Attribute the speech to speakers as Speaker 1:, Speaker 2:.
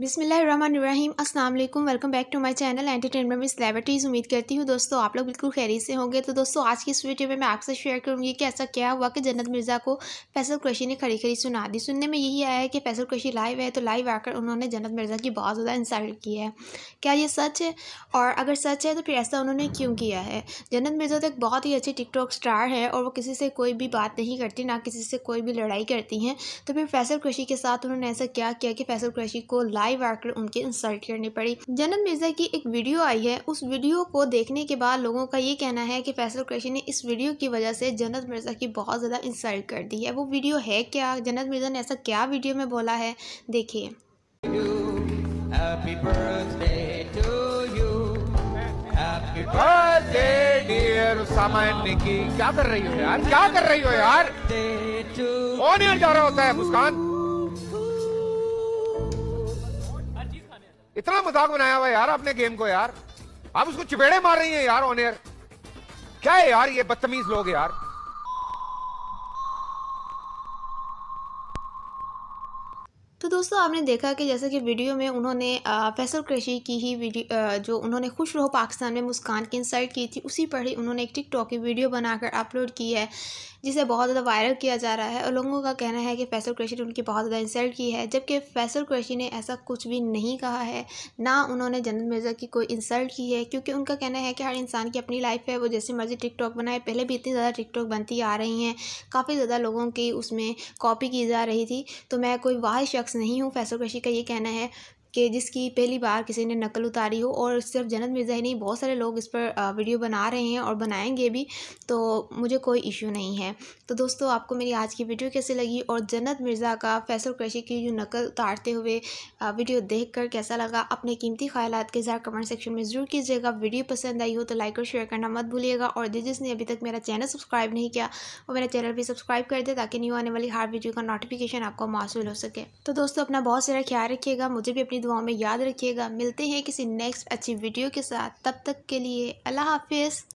Speaker 1: बिसमीम Aslam welcome back to my channel entertainment में celebrities उम्मीद करती हूँ दोस्तों आप लोग बिल्कुल खैरी से होंगे तो दोस्तों आज की इस वीडियो में मैं आपसे शेयर करूँगी कि ऐसा क्या हुआ कि जन्नत मिर्ज़ा को फैसल क्रशी ने खड़ी खड़ी सुना दी सुनने में यही आया है कि फैसल क्रशी लाइव है तो लाइव आकर उन्होंने जन्नत मिर्ज़ा की बहुत ज़्यादा इंसल्ट की है क्या ये सच है और अगर सच है तो फिर ऐसा उन्होंने क्यों किया है जन्नत मिर्ज़ा तो एक बहुत ही अच्छी टिकटॉक स्टार है और वो किसी से कोई भी बात नहीं करती ना किसी से कोई भी लड़ाई करती हैं तो फिर फैसल क्रशी के साथ उन्होंने ऐसा क्या किया कि फैसल क्रशी को लाइव लाइव आकर उनके इंसल्ट करनी पड़ी जन्नत मिर्जा की एक वीडियो आई है उस वीडियो को देखने के बाद लोगों का ये कहना है कि फैसल कुरैशी ने इस वीडियो की वजह से जन्नत मिर्जा की बहुत ज़्यादा इंसल्ट कर दी है वो वीडियो है क्या जन्नत मिर्जा ने ऐसा क्या वीडियो में बोला है देखिए
Speaker 2: क्या कर रही हो यार क्या कर रही हो यार कौन यार जा रहा होता है मुस्कान इतना मजाक बनाया हुआ यार आपने गेम को यार आप उसको चिपेड़े मार रही हैं यार ऑन एयर क्या है यार ये बदतमीज लोग यार
Speaker 1: तो दोस्तों आपने देखा कि जैसे कि वीडियो में उन्होंने फैसल कृषि की ही वीडियो जो उन्होंने खुश रहो पाकिस्तान में मुस्कान की इंसल्ट की थी उसी पर ही उन्होंने एक टिकटॉक की वीडियो बनाकर अपलोड की है जिसे बहुत ज़्यादा वायरल किया जा रहा है और लोगों का कहना है कि फैसल कृषि ने उनकी बहुत ज़्यादा इंसल्ट की है जबकि फैसल कृषि ने ऐसा कुछ भी नहीं कहा है ना उन्होंने जन्नत मिर्ज़ा की कोई इंसल्ट की है क्योंकि उनका कहना है कि हर इंसान की अपनी लाइफ है वो जैसी मर्ज़ी टिकटॉक बनाए पहले भी इतनी ज़्यादा टिकटॉक बनती आ रही हैं काफ़ी ज़्यादा लोगों की उसमें कॉपी की जा रही थी तो मैं कोई वाह शख्स नहीं हूँ फैसल कशी का ये कहना है कि जिसकी पहली बार किसी ने नकल उतारी हो और सिर्फ जन्नत मिर्ज़ा ही नहीं बहुत सारे लोग इस पर वीडियो बना रहे हैं और बनाएंगे भी तो मुझे कोई इशू नहीं है तो दोस्तों आपको मेरी आज की वीडियो कैसी लगी और जन्नत मिर्ज़ा का फैसल क्रशी की जो नकल उतारते हुए वीडियो देख कर कैसा लगा अपने कीमती ख्याल के ज़रा कमेंट सेक्शन में ज़रूर कीजिएगा वीडियो पसंद आई हो तो लाइक और शेयर करना मत भूलिएगा और जिसने अभी तक मेरा चैनल सब्सक्राइब नहीं किया वो मेरा चैनल भी सब्सक्राइब कर दे ताकि न्यू आने वाली हर वीडियो का नोटिफिकेशन आपको मौसू हो सके तो दोस्तों अपना बहुत सारा ख्याल रखिएगा मुझे भी अपनी अपनी दुआ में याद रखिएगा मिलते हैं किसी नेक्स्ट अच्छी वीडियो के साथ तब तक के लिए अल्लाह हाफिज़